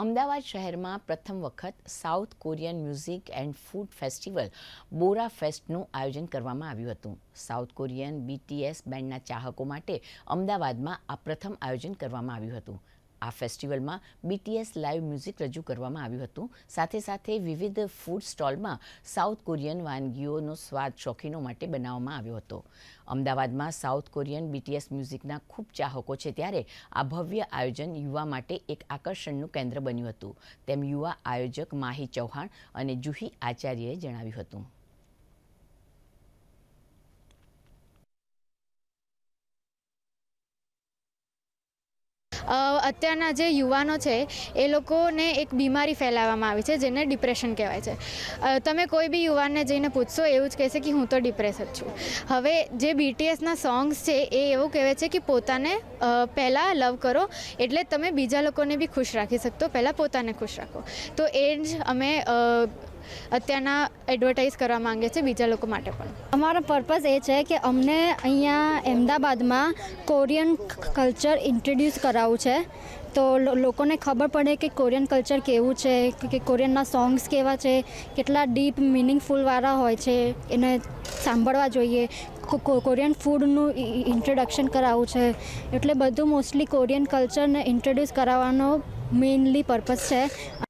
અમદાવાદ શહેરમાં પ્રથમ વખત south Korean music and food festival બોરા ફેસ્ટનું આયોજન કરવામાં આવ્યું હતું સાઉથ કોરિયન બીટીએસ બેન્ડના ચાહકો માટે અમદાવાદમાં આ પ્રથમ આયોજન કરવામાં આવ્યું હતું આ ફેસ્ટિવલમાં બીટીએસ લાઈવ મ્યુઝિક રજૂ કરવામાં આવ્યું હતું સાથે સાથે વિવિધ ફૂડ સ્ટોલમાં સાઉથ કોરિયન વાનગીઓનો સ્વાદ શોખીનો માટે બનાવવામાં આવ્યો હતો અમદાવાદમાં સાઉથ કોરિયન બીટીએસ મ્યુઝિકના ખૂબ ચાહકો છે ત્યારે આ ભવ્ય આયોજન યુવા માટે એક આકર્ષણનું કેન્દ્ર બન્યું હતું તેમ યુવા આયોજક માહી ચૌહાણ અને જુહી આચાર્યએ જણાવ્યું હતું અત્યારના જે યુવાનો છે એ લોકોને એક બીમારી ફેલાવવામાં આવી છે જેને ડિપ્રેશન કહેવાય છે તમે કોઈ બી યુવાનને જઈને પૂછશો એવું જ કહેશે કે હું તો ડિપ્રેસ જ છું હવે જે બીટીએસના સોંગ્સ છે એ એવું કહેવાય છે કે પોતાને પહેલાં લવ કરો એટલે તમે બીજા લોકોને બી ખુશ રાખી શકતો પહેલાં પોતાને ખુશ રાખો તો એ જ અમે અત્યારના એડવર્ટાઇઝ કરવા માંગે છે બીજા લોકો માટે પણ અમારો પર્પઝ એ છે કે અમને અહીંયા અમદાવાદમાં કોરિયન કલ્ચર ઇન્ટ્રોડ્યુસ કરાવવું છે તો લોકોને ખબર પડે કે કોરિયન કલ્ચર કેવું છે કે કોરિયનના સોંગ્સ કેવા છે કેટલા ડીપ મિનિંગફુલવાળા હોય છે એને સાંભળવા જોઈએ કોરિયન ફૂડનું ઇન્ટ્રોડક્શન કરાવવું છે એટલે બધું મોસ્ટલી કોરિયન કલ્ચરને ઇન્ટ્રોડ્યુસ કરાવવાનો મેઇનલી પર્પઝ છે